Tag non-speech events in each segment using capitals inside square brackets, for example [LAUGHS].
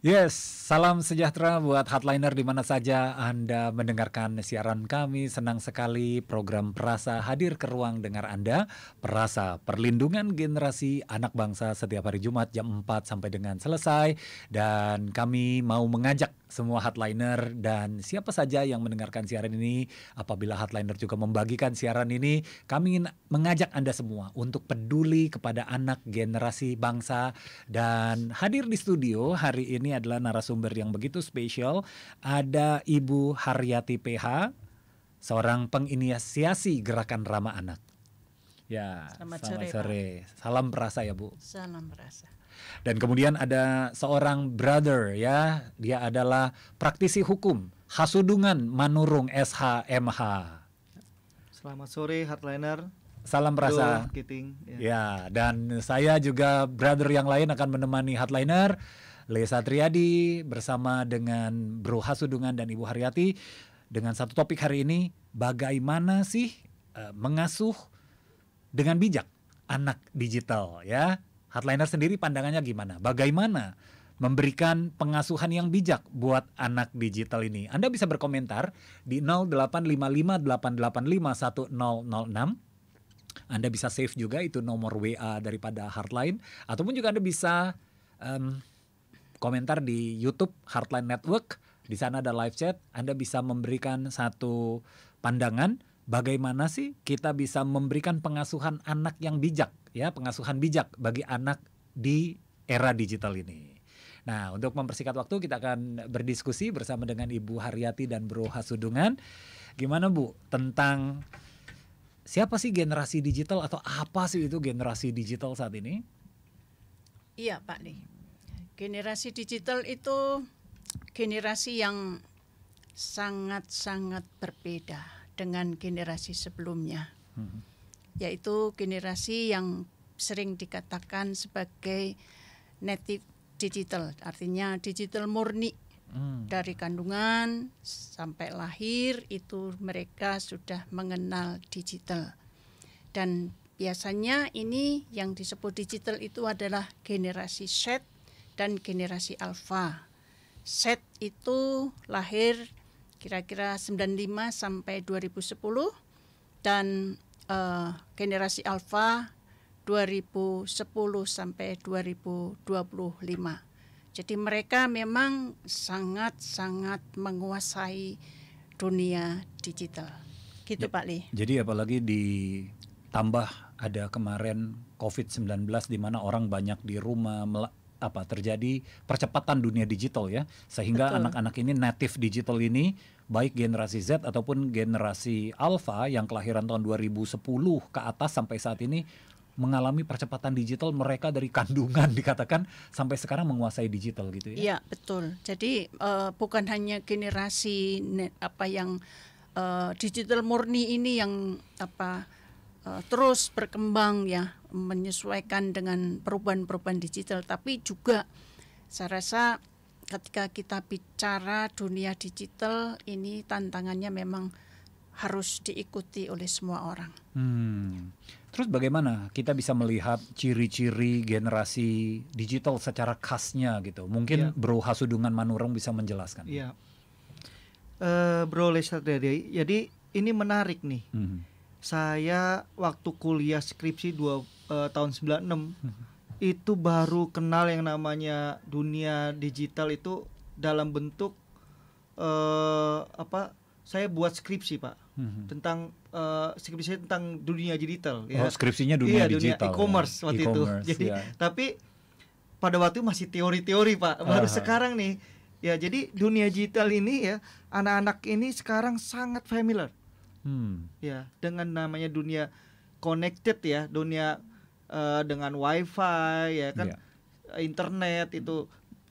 Yes, salam sejahtera buat Hotliner di mana saja Anda mendengarkan siaran kami. Senang sekali program Perasa hadir ke ruang dengar Anda. Perasa, perlindungan generasi anak bangsa setiap hari Jumat jam 4 sampai dengan selesai. Dan kami mau mengajak semua hotliner dan siapa saja yang mendengarkan siaran ini. Apabila hotliner juga membagikan siaran ini, kami ingin mengajak Anda semua untuk peduli kepada anak generasi bangsa. Dan hadir di studio hari ini ini adalah narasumber yang begitu spesial. Ada Ibu Haryati PH, seorang penginisiasi gerakan Rama Anak. Ya, selamat, selamat sore. sore. Salam perasa ya, Bu. Salam perasa. Dan kemudian ada seorang brother ya, dia adalah praktisi hukum Hasudungan Manurung SHMH. Selamat sore Hardliner. Salam perasa. Kiting. Ya. ya, dan saya juga brother yang lain akan menemani Hardliner Lesa Triadi bersama dengan Bro Hasudungan dan Ibu Haryati dengan satu topik hari ini bagaimana sih uh, mengasuh dengan bijak anak digital ya. Hardliner sendiri pandangannya gimana? Bagaimana memberikan pengasuhan yang bijak buat anak digital ini. Anda bisa berkomentar di 08558851006 1006. Anda bisa save juga itu nomor WA daripada Hardline ataupun juga Anda bisa um, komentar di YouTube Heartline Network. Di sana ada live chat. Anda bisa memberikan satu pandangan bagaimana sih kita bisa memberikan pengasuhan anak yang bijak ya pengasuhan bijak bagi anak di era digital ini. Nah, untuk mempersingkat waktu kita akan berdiskusi bersama dengan Ibu Haryati dan Bro Hasudungan. Gimana Bu tentang siapa sih generasi digital atau apa sih itu generasi digital saat ini? Iya Pak nih generasi digital itu generasi yang sangat-sangat berbeda dengan generasi sebelumnya, mm-hmm. yaitu generasi yang sering dikatakan sebagai native digital, artinya digital murni mm. dari kandungan sampai lahir itu mereka sudah mengenal digital dan biasanya ini yang disebut digital itu adalah generasi Z dan generasi alfa. Set itu lahir kira-kira 95 sampai 2010 dan uh, generasi alfa 2010 sampai 2025. Jadi mereka memang sangat-sangat menguasai dunia digital. Gitu ya, Pak Li. Jadi apalagi ditambah ada kemarin COVID-19 di mana orang banyak di rumah apa terjadi percepatan dunia digital ya sehingga anak-anak ini native digital ini baik generasi Z ataupun generasi alpha yang kelahiran tahun 2010 ke atas sampai saat ini mengalami percepatan digital mereka dari kandungan [LAUGHS] dikatakan sampai sekarang menguasai digital gitu ya. Iya, betul. Jadi uh, bukan hanya generasi net, apa yang uh, digital murni ini yang apa uh, terus berkembang ya menyesuaikan dengan perubahan-perubahan digital tapi juga saya rasa ketika kita bicara dunia digital ini tantangannya memang harus diikuti oleh semua orang. Hmm. Terus bagaimana kita bisa melihat ciri-ciri generasi digital secara khasnya gitu? Mungkin ya. Bro Hasudungan Manurung bisa menjelaskan. Iya. Uh, bro Lestari, jadi ini menarik nih. Hmm saya waktu kuliah skripsi dua uh, tahun 96 hmm. itu baru kenal yang namanya dunia digital itu dalam bentuk uh, apa saya buat skripsi pak hmm. tentang uh, skripsi tentang dunia digital ya. oh, ya skripsinya dunia iya, digital ya. e-commerce ya. waktu e itu jadi tapi pada waktu masih teori-teori pak baru uh sekarang nih ya jadi dunia digital ini ya anak-anak ini sekarang sangat familiar Hmm. Ya, dengan namanya dunia connected ya, dunia uh, dengan wifi ya kan, yeah. internet itu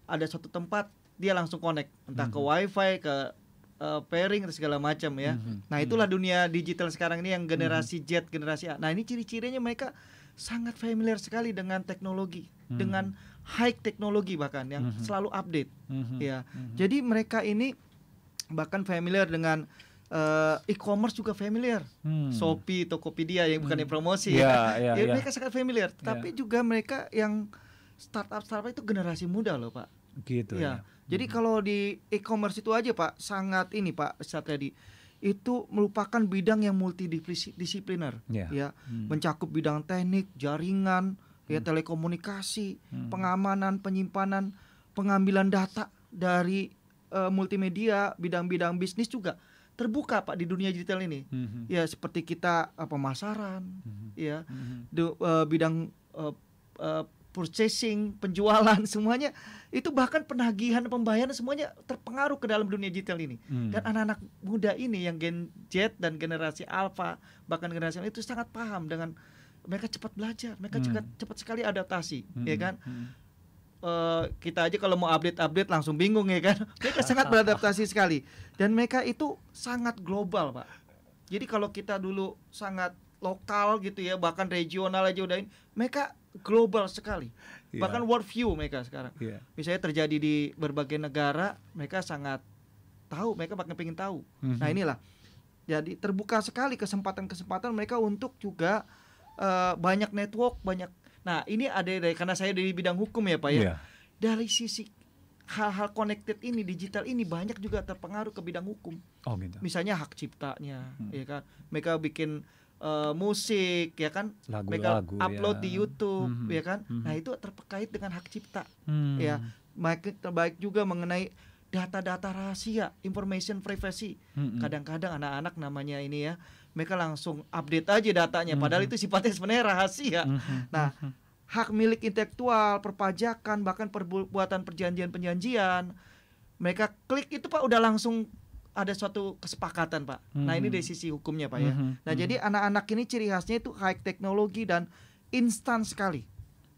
ada suatu tempat dia langsung connect entah mm -hmm. ke wifi ke uh, pairing dan segala macam ya. Mm -hmm. Nah itulah mm -hmm. dunia digital sekarang ini yang hmm. generasi mm -hmm. Z, generasi A. Nah ini ciri-cirinya mereka sangat familiar sekali dengan teknologi, mm -hmm. dengan high teknologi bahkan yang mm -hmm. selalu update. Mm -hmm. Ya, mm -hmm. jadi mereka ini bahkan familiar dengan uh, e-commerce juga familiar, hmm. Shopee, Tokopedia yang bukan hmm. promosi yeah, yeah, ya yeah. mereka sangat familiar. Iya. Tapi juga mereka yang startup startup itu generasi muda loh pak. Gitu ya. ya. Jadi hmm. kalau di e-commerce itu aja pak sangat ini pak strategi itu merupakan bidang yang multidisipliner yeah. ya hmm. mencakup bidang teknik jaringan ya, hmm. ya telekomunikasi hmm. pengamanan penyimpanan pengambilan data dari uh, multimedia bidang-bidang bisnis juga terbuka pak di dunia digital ini mm-hmm. ya seperti kita uh, pemasaran mm-hmm. ya mm-hmm. uh, bidang uh, uh, purchasing penjualan [LAUGHS] semuanya itu bahkan penagihan pembayaran semuanya terpengaruh ke dalam dunia digital ini mm. dan anak-anak muda ini yang Gen Z dan generasi Alpha bahkan generasi itu sangat paham dengan mereka cepat belajar mereka mm. cepat cepat sekali adaptasi mm. ya mhm. kan mm Eh, kita aja kalau mau update-update langsung bingung ya kan. [LAUGHS] Mereka sangat beradaptasi sekali dan mereka itu sangat global, Pak. Jadi kalau kita dulu sangat lokal gitu ya, bahkan regional aja udahin, mereka global sekali. Yeah. Bahkan world view mereka sekarang. Yeah. Misalnya terjadi di berbagai negara, mereka sangat tahu, mereka makin pengen tahu. Mm -hmm. Nah, mhm. inilah. Jadi terbuka sekali kesempatan-kesempatan mereka untuk juga uh, banyak network, banyak Nah, ini ada dari karena saya dari bidang hukum ya, Pak ya. Yeah. Dari sisi hal-hal connected ini digital ini banyak juga terpengaruh ke bidang hukum. Oh, gitu. Misalnya hak ciptanya, hmm. ya kan. Mereka bikin uh, musik, ya kan. Lagu, mereka lagu, ya. upload ya. di YouTube, hmm, hmm. ya kan. Hmm. Nah, itu terkait dengan hak cipta. Hmm. Ya. terbaik juga mengenai data-data rahasia, information privacy. Hmm, hmm. Kadang-kadang anak-anak namanya ini ya mereka langsung update aja datanya -hmm. padahal itu sifatnya sebenarnya rahasia. -hmm. hmm, hmm nah, hmm, hak milik intelektual, perpajakan, bahkan perbuatan perjanjian-perjanjian, mereka klik itu Pak udah langsung ada suatu kesepakatan Pak. -hmm. Nah, ini dari sisi hukumnya Pak ya. -hmm. Nah, -hmm. jadi anak-anak ini ciri khasnya itu high teknologi dan instan sekali.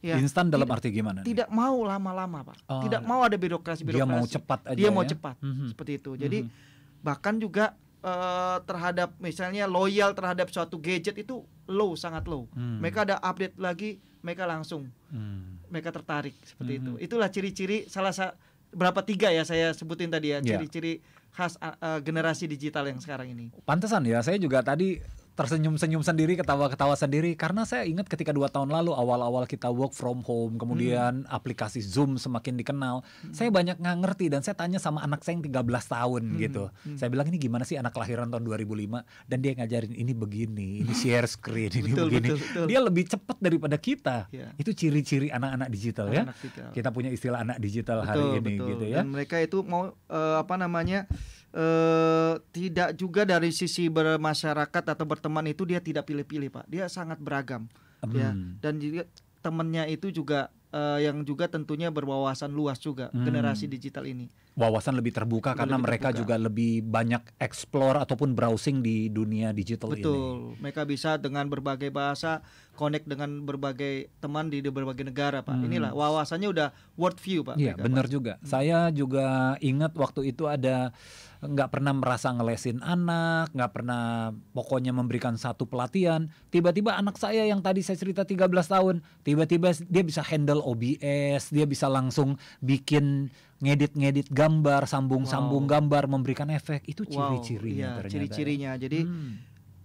Ya. Instan dalam tidak, arti gimana? Tidak mau lama-lama, Pak. Oh, tidak mau ada birokrasi-birokrasi. Dia mau cepat aja. Dia ya? mau cepat, mm -hmm. seperti itu. Jadi mm -hmm. bahkan juga uh, terhadap misalnya loyal terhadap suatu gadget itu low sangat low. Hmm. Mereka ada update lagi, mereka langsung hmm. mereka tertarik seperti hmm. itu. Itulah ciri-ciri salah satu berapa tiga ya saya sebutin tadi ya iya. ciri-ciri khas uh, generasi digital yang sekarang ini. Pantesan ya, saya juga tadi tersenyum-senyum sendiri, ketawa-ketawa sendiri karena saya ingat ketika dua tahun lalu awal-awal kita work from home, kemudian hmm. aplikasi Zoom semakin dikenal, hmm. saya banyak nggak ngerti dan saya tanya sama anak saya yang 13 tahun hmm. gitu. Hmm. Saya bilang ini gimana sih anak kelahiran tahun 2005 dan dia ngajarin ini begini, ini [LAUGHS] share screen, ini betul, begini. Betul, betul. Dia lebih cepat daripada kita. Yeah. Itu ciri-ciri anak-anak digital anak ya. Digital. Kita punya istilah anak digital betul, hari ini betul. gitu ya. Dan mereka itu mau uh, apa namanya? Uh, tidak juga dari sisi bermasyarakat atau bertemu teman itu dia tidak pilih-pilih pak dia sangat beragam hmm. ya dan juga temennya itu juga uh, yang juga tentunya berwawasan luas juga hmm. generasi digital ini wawasan lebih terbuka lebih karena lebih mereka terbuka. juga lebih banyak explore ataupun browsing di dunia digital Betul. ini. Betul. Mereka bisa dengan berbagai bahasa connect dengan berbagai teman di berbagai negara, Pak. Hmm. Inilah wawasannya udah world view, Pak. Iya, benar juga. Hmm. Saya juga ingat waktu itu ada nggak pernah merasa ngelesin anak, nggak pernah pokoknya memberikan satu pelatihan. Tiba-tiba anak saya yang tadi saya cerita 13 tahun, tiba-tiba dia bisa handle OBS, dia bisa langsung bikin ngedit-ngedit gambar, sambung-sambung wow. gambar, memberikan efek itu ciri-cirinya wow, iya, ternyata. Ya. Ciri-cirinya. Jadi hmm.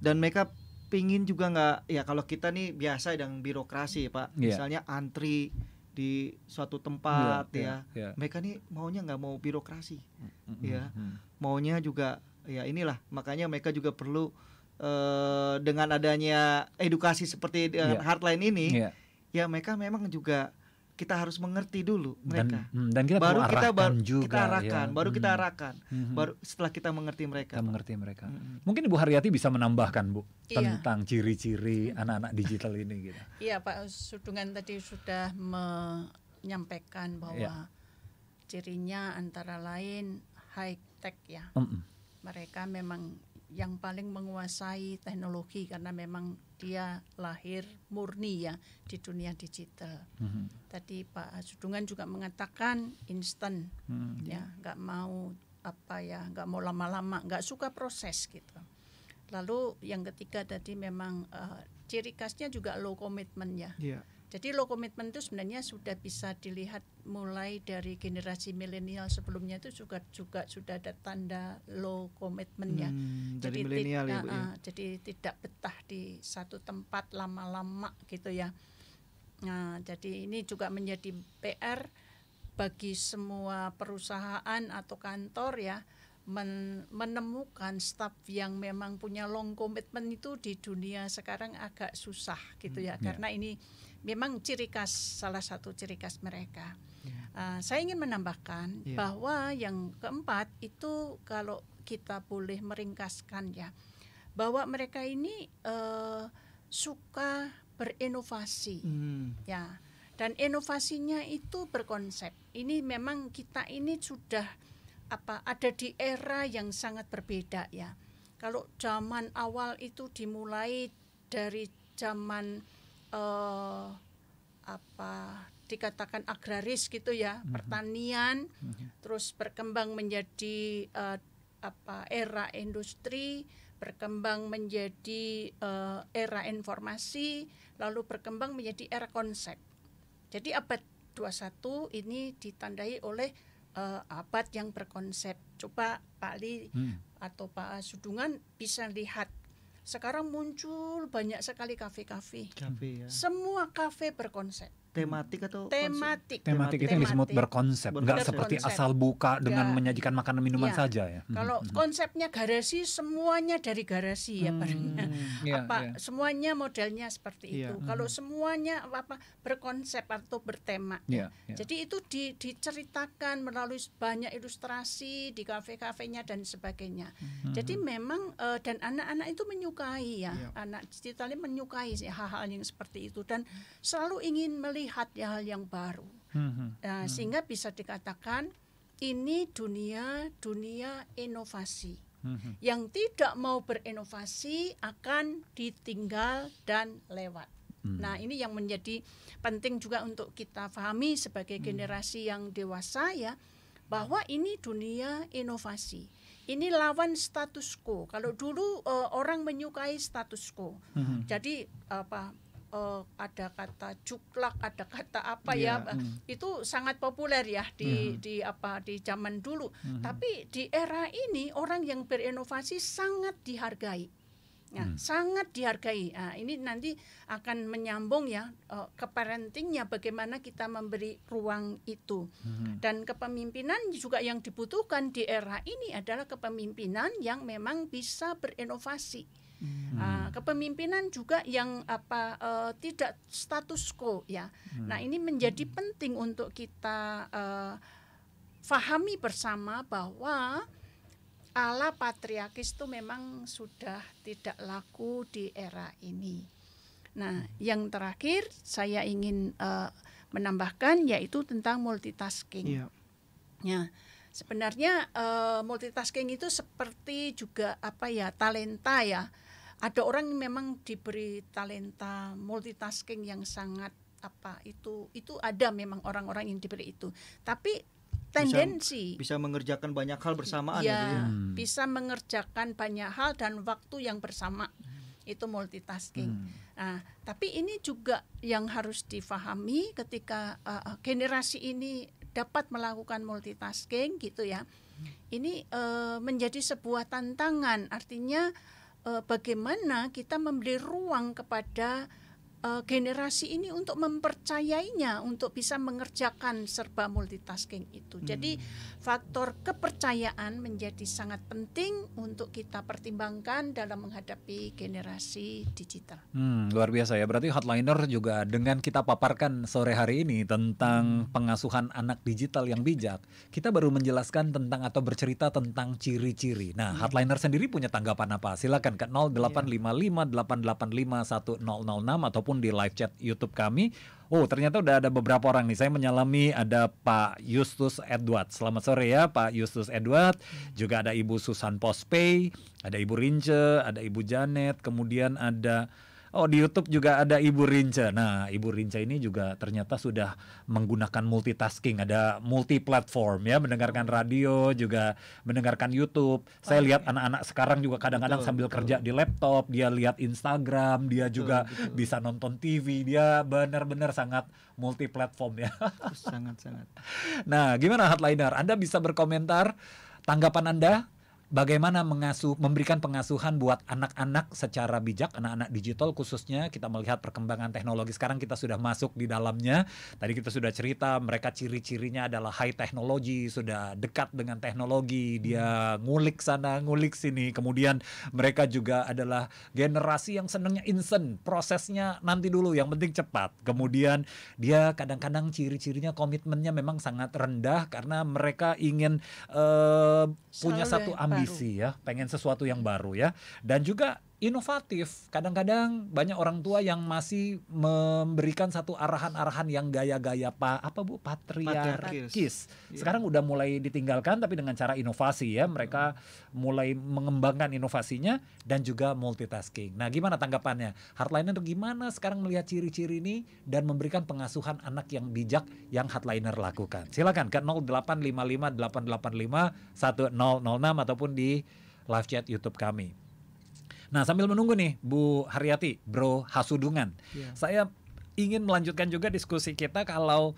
dan mereka pingin juga nggak ya kalau kita nih biasa dengan birokrasi ya, Pak. Yeah. Misalnya antri di suatu tempat yeah, ya. Yeah, yeah. Mereka nih maunya nggak mau birokrasi. Mm-hmm. Ya. Maunya juga ya inilah makanya mereka juga perlu uh, dengan adanya edukasi seperti dengan yeah. Iya. hardline ini yeah. ya mereka memang juga kita harus mengerti dulu mereka. Dan, hmm, dan kita baru kita baru juga, kita arahkan, ya. baru kita hmm. arahkan, hmm. baru setelah kita mengerti mereka. Kita mengerti mereka. Hmm. Mungkin Ibu Haryati bisa menambahkan Bu iya. tentang ciri-ciri anak-anak digital ini gitu. Iya Pak Sudungan tadi sudah menyampaikan bahwa ya. cirinya antara lain high tech ya. Mm -mm. Mereka memang yang paling menguasai teknologi karena memang dia lahir murni ya di dunia digital. Mm-hmm. Tadi Pak Sudungan juga mengatakan instan mm-hmm. ya nggak mau apa ya nggak mau lama-lama nggak suka proses gitu. Lalu yang ketiga tadi memang uh, ciri khasnya juga low commitment ya. Yeah jadi low commitment itu sebenarnya sudah bisa dilihat mulai dari generasi milenial sebelumnya itu juga juga sudah ada tanda low commitment ya. Hmm, jadi milenial ya, ya. jadi tidak betah di satu tempat lama-lama gitu ya. Nah, jadi ini juga menjadi PR bagi semua perusahaan atau kantor ya menemukan staff yang memang punya long commitment itu di dunia sekarang agak susah gitu ya hmm, ya. karena yeah. ini memang ciri khas salah satu ciri khas mereka. Uh, saya ingin menambahkan yeah. bahwa yang keempat itu kalau kita boleh meringkaskan ya bahwa mereka ini uh, suka berinovasi mm. ya dan inovasinya itu berkonsep. Ini memang kita ini sudah apa ada di era yang sangat berbeda ya. Kalau zaman awal itu dimulai dari zaman uh, apa dikatakan agraris gitu ya, mm-hmm. pertanian, mm-hmm. terus berkembang menjadi uh, apa era industri, berkembang menjadi uh, era informasi, lalu berkembang menjadi era konsep. Jadi abad 21 ini ditandai oleh uh, abad yang berkonsep. Coba Pak Ali hmm. atau Pak Sudungan bisa lihat sekarang muncul banyak sekali kafe-kafe. ya. Semua kafe berkonsep tematik atau tematik. Konsep? Tematik itu yang disebut berkonsep, nggak seperti konsep. asal buka iya. dengan ya. menyajikan makanan minuman ya. saja ya. Hmm. Kalau hmm. konsepnya garasi semuanya dari garasi ya, hmm. ya barangnya. ya, apa ya. semuanya modelnya seperti iya. itu. Hmm. Kalau semuanya apa berkonsep atau bertema. ya. Ya. Jadi itu di, diceritakan melalui banyak ilustrasi di kafe-kafenya dan sebagainya. Hmm. Jadi memang uh, dan anak-anak itu menyukai ya. ya. Anak digitalnya menyukai hal-hal yang seperti itu dan selalu ingin melihat melihat hal yang baru. mm hmm, uh, Sehingga bisa dikatakan ini dunia dunia inovasi. Hmm, hmm. Yang tidak mau berinovasi akan ditinggal dan lewat. Hmm. Nah, ini yang menjadi penting juga untuk kita pahami sebagai generasi hmm. yang dewasa ya bahwa ini dunia inovasi. Ini lawan status quo. Kalau dulu uh, orang menyukai status quo. Hmm. Jadi apa uh, ada kata cuklak, ada kata apa yeah. ya, mm. itu sangat populer ya di mm. di apa di zaman dulu. Mm. Tapi di era ini orang yang berinovasi sangat dihargai. Nah, hmm. sangat dihargai. Nah, ini nanti akan menyambung ya uh, ke parentingnya bagaimana kita memberi ruang itu. hmm. Dan kepemimpinan juga yang dibutuhkan di era ini adalah kepemimpinan yang memang bisa berinovasi Hmm. Nah, kepemimpinan juga yang apa uh, tidak status quo ya. Hmm. Nah ini menjadi penting untuk kita uh, fahami bersama bahwa ala patriarkis itu memang sudah tidak laku di era ini. Nah, yang terakhir saya ingin uh, menambahkan yaitu tentang multitasking. Yeah. Iya. Ya, sebenarnya uh, multitasking itu seperti juga apa ya talenta ya ada orang yang memang diberi talenta multitasking yang sangat apa itu itu ada memang orang-orang yang diberi itu tapi tendensi bisa, bisa mengerjakan banyak hal bersamaan ya, ya hmm. bisa mengerjakan banyak hal dan waktu yang bersama hmm. itu multitasking hmm. nah tapi ini juga yang harus difahami ketika uh, generasi ini dapat melakukan multitasking gitu ya hmm. ini uh, menjadi sebuah tantangan artinya Eh, bagaimana kita memberi ruang kepada uh, generasi ini untuk mempercayainya untuk bisa mengerjakan serba multitasking itu. Hmm. Jadi faktor kepercayaan menjadi sangat penting untuk kita pertimbangkan dalam menghadapi generasi digital. Hmm, luar biasa ya. Berarti hotliner juga dengan kita paparkan sore hari ini tentang hmm. pengasuhan anak digital yang bijak, kita baru menjelaskan tentang atau bercerita tentang ciri-ciri. Nah, hmm. hotliner sendiri punya tanggapan apa? Silakan ke 0855 885 1006 atau maupun di live chat YouTube kami. Oh, ternyata udah ada beberapa orang nih. Saya menyalami ada Pak Justus Edward. Selamat sore ya, Pak Justus Edward. Juga ada Ibu Susan Pospey, ada Ibu Rince, ada Ibu Janet, kemudian ada oh di YouTube juga ada Ibu Rinca. Nah, Ibu Rinca ini juga ternyata sudah menggunakan multitasking, ada multi platform ya, mendengarkan radio juga mendengarkan YouTube. Oh, Saya lihat anak-anak sekarang juga kadang-kadang sambil betul. kerja di laptop, dia lihat Instagram, dia betul, juga betul. bisa nonton TV, dia benar-benar sangat multi platform ya. Sangat-sangat. [LAUGHS] nah, gimana Hotliner? Anda bisa berkomentar tanggapan Anda bagaimana mengasuh memberikan pengasuhan buat anak-anak secara bijak anak-anak digital khususnya kita melihat perkembangan teknologi sekarang kita sudah masuk di dalamnya tadi kita sudah cerita mereka ciri-cirinya adalah high technology sudah dekat dengan teknologi dia hmm. ngulik sana ngulik sini kemudian mereka juga adalah generasi yang senangnya instant prosesnya nanti dulu yang penting cepat kemudian dia kadang-kadang ciri-cirinya komitmennya memang sangat rendah karena mereka ingin uh, punya satu ya, ambisi ambisi baru. ya, pengen sesuatu yang baru ya. Dan juga inovatif. Kadang-kadang banyak orang tua yang masih memberikan satu arahan-arahan yang gaya-gaya pa, apa Bu patriarkis. Iya. Iya. Sekarang udah mulai ditinggalkan tapi dengan cara inovasi ya. Mereka mulai mengembangkan inovasinya dan juga multitasking. Nah, gimana tanggapannya? Hardliner itu gimana sekarang melihat ciri-ciri ini dan memberikan pengasuhan anak yang bijak yang hardliner lakukan? Silakan ke 0855 885 1006 ataupun di live chat YouTube kami. Nah, sambil menunggu nih Bu Haryati, Bro Hasudungan. ya. Saya ingin melanjutkan juga diskusi kita kalau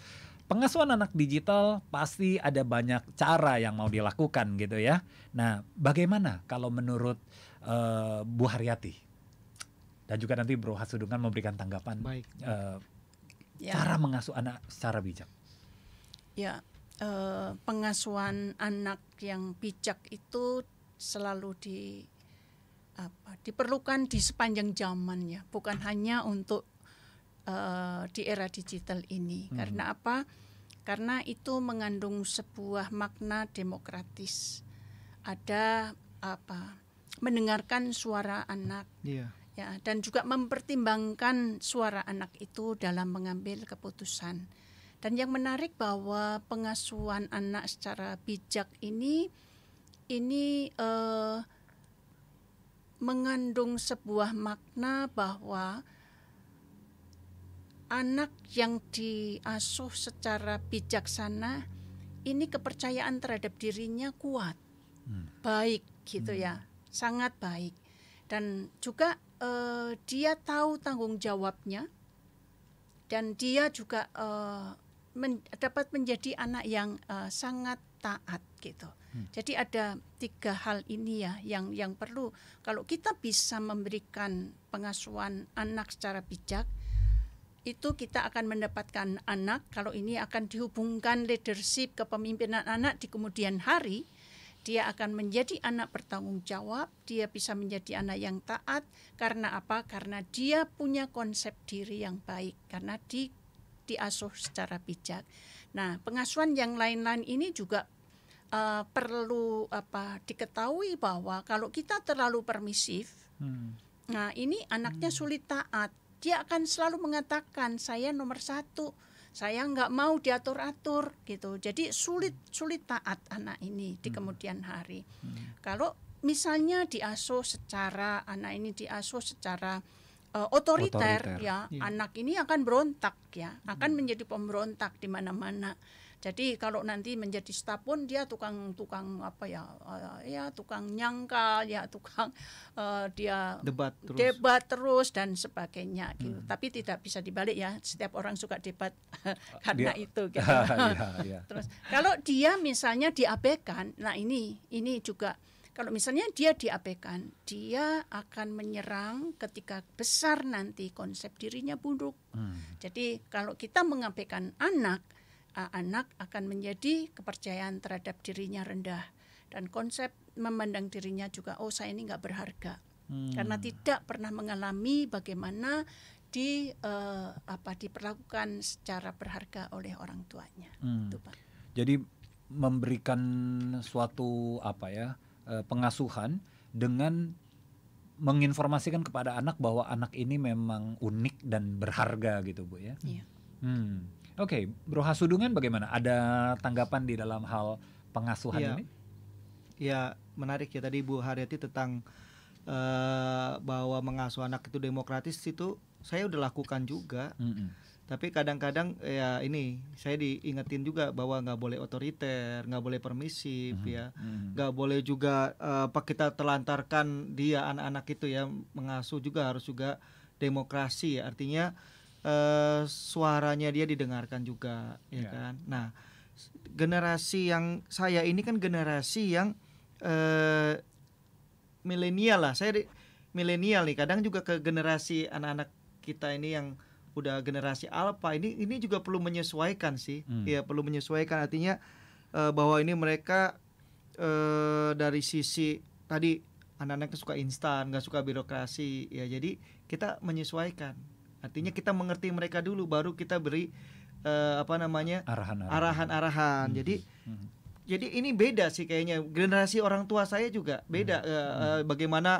pengasuhan anak digital pasti ada banyak cara yang mau dilakukan gitu ya. Nah, bagaimana kalau menurut uh, Bu Haryati? dan juga nanti Bro Hasudungan memberikan tanggapan Baik. Uh, ya. cara mengasuh anak secara bijak. Ya, uh, pengasuhan anak yang bijak itu selalu di apa diperlukan di sepanjang zamannya, bukan hanya untuk uh, di era digital ini. Hmm. Karena apa? Karena itu mengandung sebuah makna demokratis. Ada apa? Mendengarkan suara anak. Yeah. Ya, dan juga mempertimbangkan suara anak itu dalam mengambil keputusan. Dan yang menarik bahwa pengasuhan anak secara bijak ini ini eh, mengandung sebuah makna bahwa anak yang diasuh secara bijaksana ini kepercayaan terhadap dirinya kuat, hmm. baik gitu hmm. ya, sangat baik dan juga eh, dia tahu tanggung jawabnya dan dia juga eh, men dapat menjadi anak yang eh, sangat taat gitu. Hmm. Jadi ada tiga hal ini ya yang yang perlu kalau kita bisa memberikan pengasuhan anak secara bijak itu kita akan mendapatkan anak kalau ini akan dihubungkan leadership kepemimpinan anak di kemudian hari dia akan menjadi anak bertanggung jawab, dia bisa menjadi anak yang taat karena apa? Karena dia punya konsep diri yang baik karena di diasuh secara bijak. Nah, pengasuhan yang lain-lain ini juga uh, perlu apa diketahui bahwa kalau kita terlalu permisif, hmm. nah ini anaknya hmm. sulit taat. Dia akan selalu mengatakan saya nomor satu, saya nggak mau diatur atur gitu. Jadi sulit hmm. sulit taat anak ini di hmm. kemudian hari. Hmm. Kalau misalnya diasuh secara anak ini diasuh secara eh, otoriter, otoriter. ya, iya. anak ini akan berontak ya, akan hmm. menjadi pemberontak di mana-mana. Jadi kalau nanti menjadi staf pun dia tukang-tukang apa ya, eh, ya tukang nyangkal, ya tukang uh, dia debat terus. debat terus dan sebagainya. Gitu. Hmm. Tapi tidak bisa dibalik ya. Setiap orang suka debat [LAUGHS] karena dia, itu. Gitu. [LAUGHS] Iya, iya. [LAUGHS] Terus kalau dia misalnya diabaikan, nah ini ini juga kalau misalnya dia diabaikan, dia akan menyerang ketika besar nanti konsep dirinya buruk. Hmm. Jadi kalau kita mengabaikan anak, uh, anak akan menjadi kepercayaan terhadap dirinya rendah dan konsep memandang dirinya juga oh saya ini nggak berharga hmm. karena tidak pernah mengalami bagaimana di uh, apa diperlakukan secara berharga oleh orang tuanya. Hmm. Itu, Pak. Jadi memberikan suatu apa ya eh, pengasuhan dengan menginformasikan kepada anak bahwa anak ini memang unik dan berharga gitu bu ya. Iya. Hmm. Oke, okay, Bro Hasudungan bagaimana? Ada tanggapan di dalam hal pengasuhan ya. ini? Ya, menarik ya tadi Bu Haryati tentang uh, bahwa mengasuh anak itu demokratis itu saya udah lakukan juga. Mm -hmm. Tapi kadang-kadang ya ini saya diingetin juga bahwa nggak boleh otoriter, nggak boleh permisif mm -hmm. ya, mm-hmm. nggak mm -hmm. boleh juga uh, kita telantarkan dia anak-anak itu ya mengasuh juga harus juga demokrasi. Ya. Artinya Eh, suaranya dia didengarkan juga ya iya. kan nah generasi yang saya ini kan generasi yang uh, milenial lah saya milenial nih kadang juga ke generasi anak-anak kita ini yang udah generasi alpha ini ini juga perlu menyesuaikan sih hmm. ya perlu menyesuaikan artinya uh, bahwa ini mereka uh, dari sisi tadi anak-anak suka instan nggak suka birokrasi ya jadi kita menyesuaikan Artinya kita mengerti mereka dulu baru kita beri uh, apa namanya? arahan-arahan. arahan Jadi hmm. jadi ini beda sih kayaknya. Generasi orang tua saya juga beda hmm. Uh, uh, bagaimana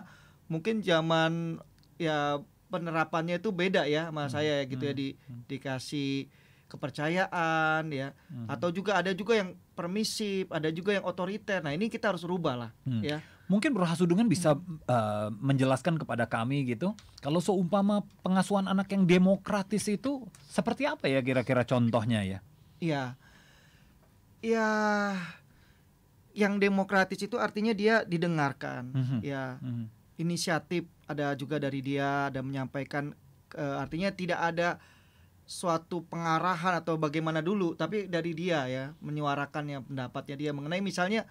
mungkin zaman ya penerapannya itu beda ya sama hmm. saya gitu ya, hmm. ya di hmm. dikasih kepercayaan ya hmm. atau juga ada juga yang permisif, ada juga yang otoriter. Nah, ini kita harus rubah lah hmm. ya mungkin Bro Hasudungan bisa uh, menjelaskan kepada kami gitu kalau seumpama pengasuhan anak yang demokratis itu seperti apa ya kira-kira contohnya ya Iya ya yang demokratis itu artinya dia didengarkan mm -hmm. ya mm -hmm. inisiatif ada juga dari dia ada menyampaikan uh, artinya tidak ada suatu pengarahan atau bagaimana dulu tapi dari dia ya menyuarakannya pendapatnya dia mengenai misalnya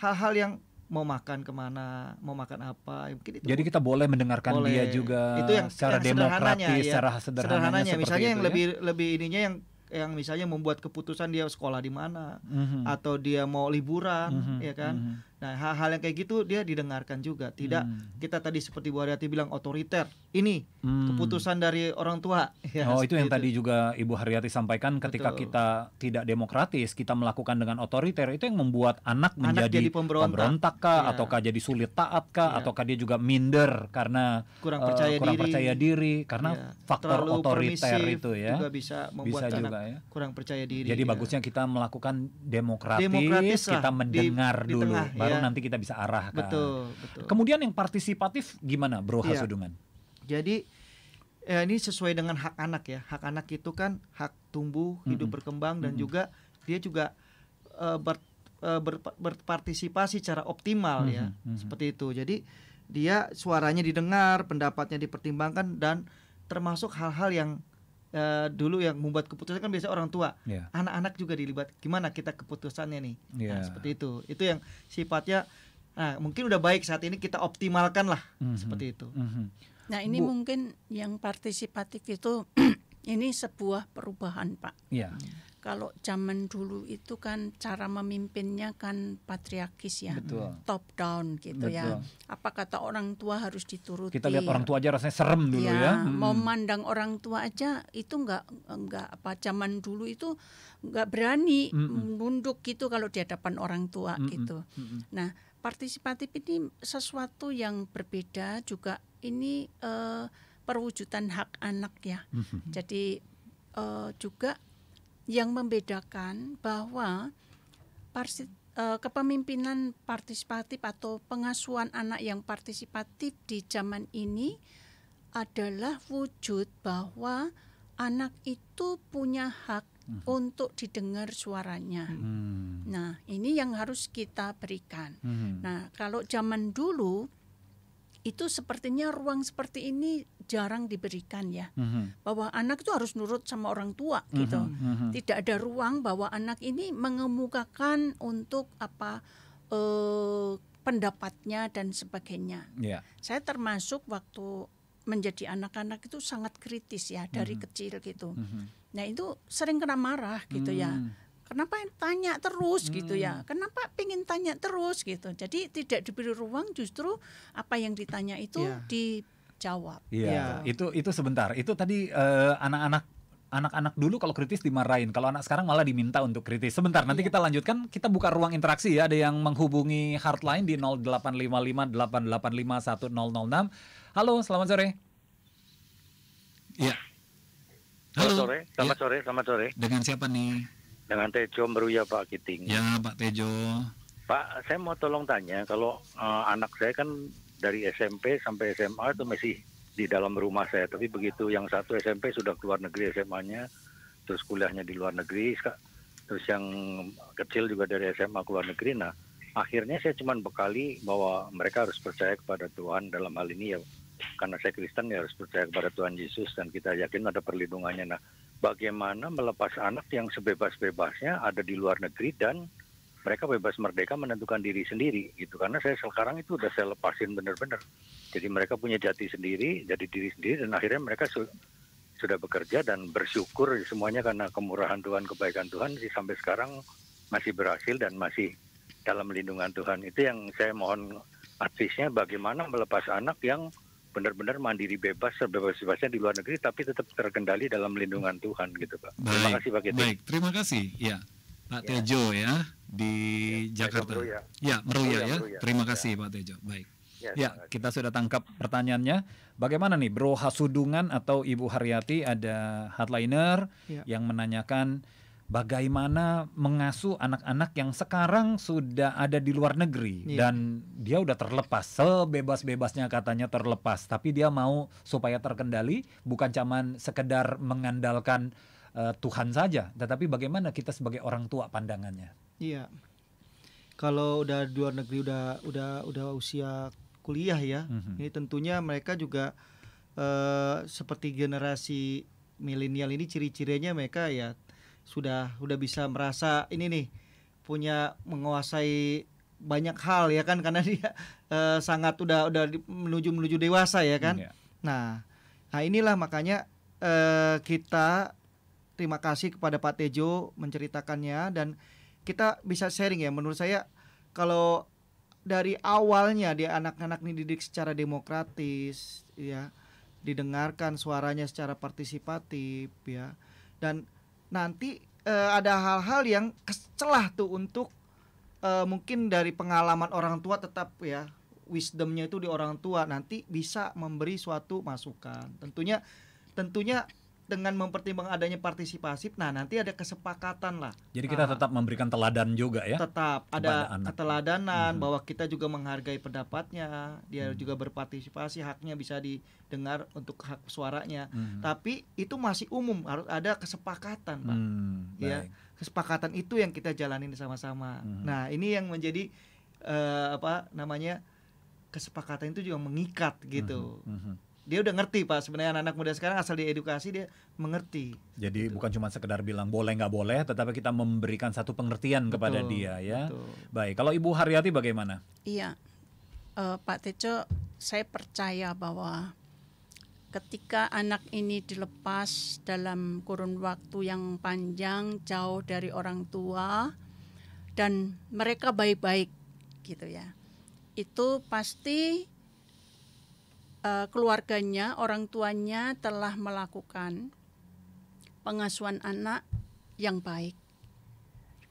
hal-hal yang mau makan kemana, mau makan apa, ya mungkin itu. Jadi kita boleh mendengarkan boleh. dia juga. Itu yang secara yang demokratis, ya. secara sederhananya. sederhananya misalnya yang ya? lebih lebih ininya yang yang misalnya membuat keputusan dia sekolah di mana, mm -hmm. atau dia mau liburan, mm -hmm. ya kan. Mm -hmm Nah, hal-hal yang kayak gitu dia didengarkan juga. Tidak hmm. kita tadi seperti Bu Haryati bilang otoriter. Ini hmm. keputusan dari orang tua. [LAUGHS] Ya, oh, itu yang itu. tadi juga Ibu Haryati sampaikan ketika Betul. kita tidak demokratis, kita melakukan dengan otoriter, itu yang membuat anak, anak menjadi pemberontak, pemberontak kah, ya. ataukah jadi sulit taat kah, ya. ataukah dia juga minder karena kurang percaya, uh, kurang diri. percaya diri karena ya. faktor otoriter itu ya. Juga bisa membuat bisa anak juga, ya. kurang percaya diri. Jadi ya. bagusnya kita melakukan demokratis, demokratis kita mendengar di, dulu. Di tengah, iya baru ya. nanti kita bisa arahkan. Betul, betul. Kemudian yang partisipatif gimana Bro ya. Jadi ya ini sesuai dengan hak anak ya. Hak anak itu kan hak tumbuh, mm -hmm. hidup berkembang dan mm -hmm. juga dia juga uh, ber, uh, ber, berpartisipasi secara optimal mm -hmm. ya. Mm -hmm. Seperti itu. Jadi dia suaranya didengar, pendapatnya dipertimbangkan dan termasuk hal-hal yang Uh, dulu yang membuat keputusan kan biasa orang tua, anak iya. anak-anak juga dilibat. Gimana kita keputusannya nih? Yeah. Nah, iya. seperti itu. Itu yang sifatnya nah, mungkin udah baik saat ini kita optimalkan lah mm -hmm. seperti itu. Mm -hmm. Nah ini Bu. mungkin yang partisipatif itu [CLEARS THROAT] Ini sebuah perubahan, Pak. Iya. Kalau zaman dulu itu kan cara memimpinnya kan patriarkis ya, Betul. top down gitu ya. Betul. ya. Apa kata orang tua harus dituruti. Kita lihat orang tua aja rasanya serem dulu iya, ya. ya. Hmm. Mau mandang orang tua aja itu nggak nggak apa zaman dulu itu nggak berani menunduk gitu kalau di hadapan orang tua hmm. gitu. Hmm. Nah, partisipatif ini sesuatu yang berbeda juga ini. Uh, perwujudan hak anak ya. Mm-hmm. Jadi uh, juga yang membedakan bahwa parsi, uh, kepemimpinan partisipatif atau pengasuhan anak yang partisipatif di zaman ini adalah wujud bahwa anak itu punya hak hmm. untuk didengar suaranya. Hmm. Nah, ini yang harus kita berikan. Hmm. Nah, kalau zaman dulu itu sepertinya ruang seperti ini jarang diberikan ya mm-hmm. bahwa anak itu harus nurut sama orang tua mm-hmm. gitu mm-hmm. tidak ada ruang bahwa anak ini mengemukakan untuk apa eh, pendapatnya dan sebagainya yeah. saya termasuk waktu menjadi anak-anak itu sangat kritis ya dari mm-hmm. kecil gitu mm-hmm. nah itu sering kena marah gitu mm-hmm. ya mhm. Kenapa tanya terus hmm. gitu ya? Mhm. Kenapa pengen tanya terus gitu? Jadi tidak diberi ruang justru apa yang ditanya itu yeah. di jawab. Iya, yeah. itu itu sebentar. Itu tadi eh, anak-anak uh, anak -anak dulu kalau kritis dimarahin, kalau anak sekarang malah diminta untuk kritis. Sebentar, nanti yeah. kita lanjutkan, kita buka ruang interaksi ya. Ada yang menghubungi hardline di 0855-885-1006. Halo, selamat sore. Iya. Halo. Selamat sore, selamat ya. sore, selamat sore. Dengan siapa nih? Dengan Tejo Meruya Pak Kiting. Ya, Pak Tejo. Pak, saya mau tolong tanya, kalau uh, anak saya kan dari SMP sampai SMA itu masih di dalam rumah saya. Tapi begitu yang satu SMP sudah keluar negeri SMA-nya, terus kuliahnya di luar negeri, terus yang kecil juga dari SMA keluar negeri. Nah, akhirnya saya cuma bekali bahwa mereka harus percaya kepada Tuhan dalam hal ini ya karena saya Kristen ya harus percaya kepada Tuhan Yesus dan kita yakin ada perlindungannya. Nah, bagaimana melepas anak yang sebebas-bebasnya ada di luar negeri dan mereka bebas merdeka menentukan diri sendiri gitu karena saya sekarang itu udah saya lepasin bener-bener jadi mereka punya jati sendiri jadi diri sendiri dan akhirnya mereka su sudah bekerja dan bersyukur semuanya karena kemurahan Tuhan kebaikan Tuhan sih sampai sekarang masih berhasil dan masih dalam lindungan Tuhan itu yang saya mohon artisnya bagaimana melepas anak yang benar-benar mandiri bebas sebebas-bebasnya di luar negeri tapi tetap terkendali dalam lindungan Tuhan gitu Pak. Baik, terima kasih Pak Gede. Baik, terima kasih. Ya. Pak ya. Tejo ya di ya, Jakarta. Meruya. Ya, Meruya, Meruya ya. Meruya. Oh, ya, ya. ya. Terima kasih ya. Pak Tejo. Baik. Ya, ya kita sudah tangkap pertanyaannya. Bagaimana nih Bro Hasudungan atau Ibu Haryati ada hardliner ya. yang menanyakan bagaimana mengasuh anak-anak yang sekarang sudah ada di luar negeri ya. dan dia udah terlepas sebebas-bebasnya katanya terlepas tapi dia mau supaya terkendali bukan cuman sekedar mengandalkan uh, Tuhan saja, tetapi bagaimana kita sebagai orang tua pandangannya. Iya. Kalau udah di luar negeri udah udah udah usia kuliah ya, mm-hmm. ini tentunya mereka juga uh, seperti generasi milenial ini ciri-cirinya mereka ya sudah sudah bisa merasa ini nih punya menguasai banyak hal ya kan karena dia uh, sangat udah udah menuju menuju dewasa ya kan. Mm, iya. yeah. Nah, nah inilah makanya uh, kita terima kasih kepada Pak Tejo menceritakannya dan kita bisa sharing ya menurut saya kalau dari awalnya dia anak-anak ini didik secara demokratis ya didengarkan suaranya secara partisipatif ya dan nanti e, ada hal-hal yang kecelah tuh untuk e, mungkin dari pengalaman orang tua tetap ya wisdomnya itu di orang tua nanti bisa memberi suatu masukan tentunya tentunya dengan mempertimbangkan adanya partisipasi. Nah, nanti ada kesepakatan lah. Jadi kita uh, tetap memberikan teladan juga ya. Tetap ada anak. keteladanan hmm. bahwa kita juga menghargai pendapatnya, dia hmm. juga berpartisipasi, haknya bisa didengar untuk hak suaranya. Hmm. Tapi itu masih umum, harus ada kesepakatan, Pak. Hmm, ya. Kesepakatan itu yang kita jalanin sama-sama. Hmm. Nah, ini yang menjadi uh, apa namanya? kesepakatan itu juga mengikat gitu. Hmm. Hmm dia udah ngerti pak sebenarnya anak-anak muda sekarang asal diedukasi dia mengerti jadi gitu. bukan cuma sekedar bilang boleh nggak boleh tetapi kita memberikan satu pengertian betul, kepada dia ya betul. baik kalau ibu Haryati bagaimana iya uh, Pak Tejo saya percaya bahwa ketika anak ini dilepas dalam kurun waktu yang panjang jauh dari orang tua dan mereka baik-baik gitu ya itu pasti uh, keluarganya, orang tuanya telah melakukan pengasuhan anak yang baik.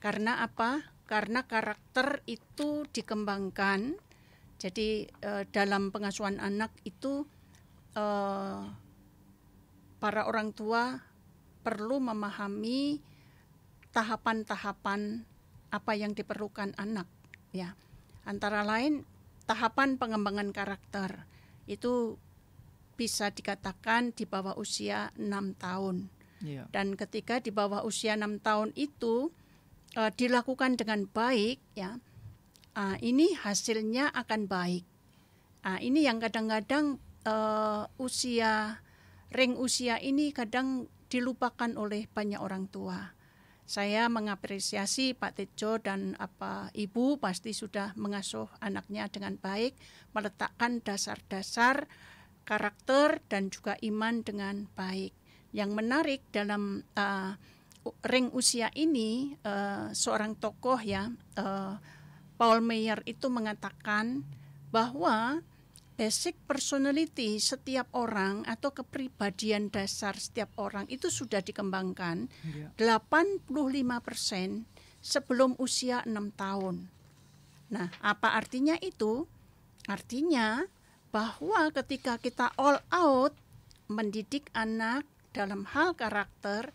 Karena apa? Karena karakter itu dikembangkan. Jadi uh, dalam pengasuhan anak itu uh, para orang tua perlu memahami tahapan-tahapan apa yang diperlukan anak ya. Antara lain tahapan pengembangan karakter itu bisa dikatakan di bawah usia enam tahun. Yeah. Dan ketika di bawah usia enam tahun itu uh, dilakukan dengan baik, ya uh, ini hasilnya akan baik. Uh, ini yang kadang-kadang uh, usia ring usia ini kadang dilupakan oleh banyak orang tua saya mengapresiasi Pak Tejo dan apa Ibu pasti sudah mengasuh anaknya dengan baik, meletakkan dasar-dasar karakter dan juga iman dengan baik. Yang menarik dalam uh, ring usia ini uh, seorang tokoh ya uh, Paul Meyer itu mengatakan bahwa basic personality setiap orang atau kepribadian dasar setiap orang itu sudah dikembangkan yeah. Iya. 85% sebelum usia 6 tahun. Nah, apa artinya itu? Artinya bahwa ketika kita all out mendidik anak dalam hal karakter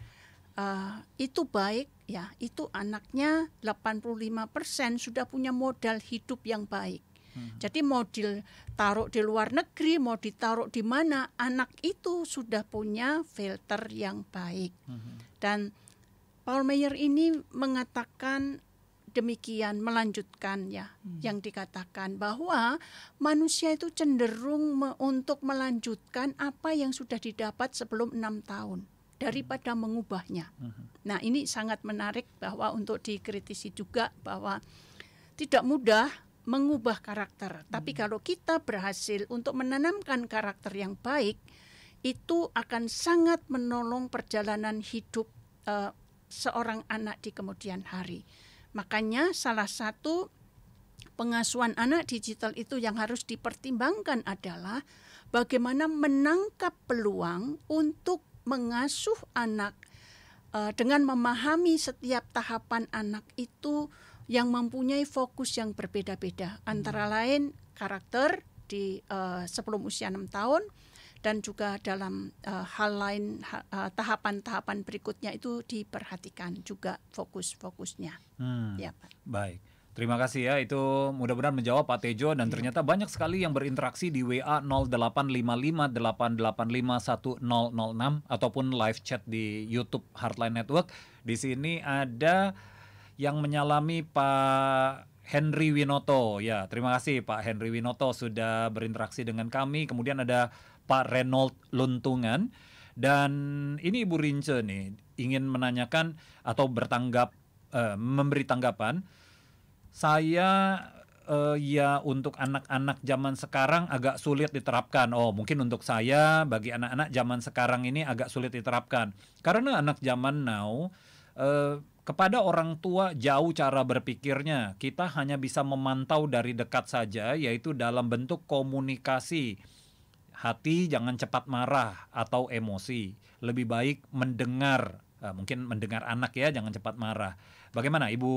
uh, itu baik ya, itu anaknya 85% sudah punya modal hidup yang baik. Hmm. Jadi mau ditaruh di luar negeri, mau ditaruh di mana, anak itu sudah punya filter yang baik. Hmm. Dan Paul Meyer ini mengatakan demikian melanjutkan ya hmm. yang dikatakan bahwa manusia itu cenderung me untuk melanjutkan apa yang sudah didapat sebelum enam tahun daripada hmm. mengubahnya. Hmm. Nah ini sangat menarik bahwa untuk dikritisi juga bahwa tidak mudah mengubah karakter. Hmm. Tapi kalau kita berhasil untuk menanamkan karakter yang baik, itu akan sangat menolong perjalanan hidup uh, seorang anak di kemudian hari. Makanya salah satu pengasuhan anak digital itu yang harus dipertimbangkan adalah bagaimana menangkap peluang untuk mengasuh anak eh, dengan memahami setiap tahapan anak itu yang mempunyai fokus yang berbeda-beda hmm. antara lain karakter di uh, sebelum usia enam tahun dan juga dalam uh, hal lain eh, tahapan-tahapan uh, berikutnya itu diperhatikan juga fokus-fokusnya. Hmm. Ya, Pak. Baik. Terima kasih ya itu mudah-mudahan menjawab Pak Tejo dan iya. ternyata banyak sekali yang berinteraksi di WA 0855885106 ataupun live chat di YouTube Heartline Network. Di sini ada yang menyalami Pak Henry Winoto. Ya, terima kasih Pak Henry Winoto sudah berinteraksi dengan kami. Kemudian ada Pak Renold Luntungan. Dan ini Ibu Rince nih ingin menanyakan atau bertanggap uh, memberi tanggapan. Saya uh, ya untuk anak-anak zaman sekarang agak sulit diterapkan. Oh, mungkin untuk saya bagi anak-anak zaman sekarang ini agak sulit diterapkan. Karena anak zaman now uh, kepada orang tua jauh cara berpikirnya, kita hanya bisa memantau dari dekat saja yaitu dalam bentuk komunikasi. Hati jangan cepat marah atau emosi, lebih baik mendengar. Eh, mungkin mendengar anak ya, jangan cepat marah. Bagaimana Ibu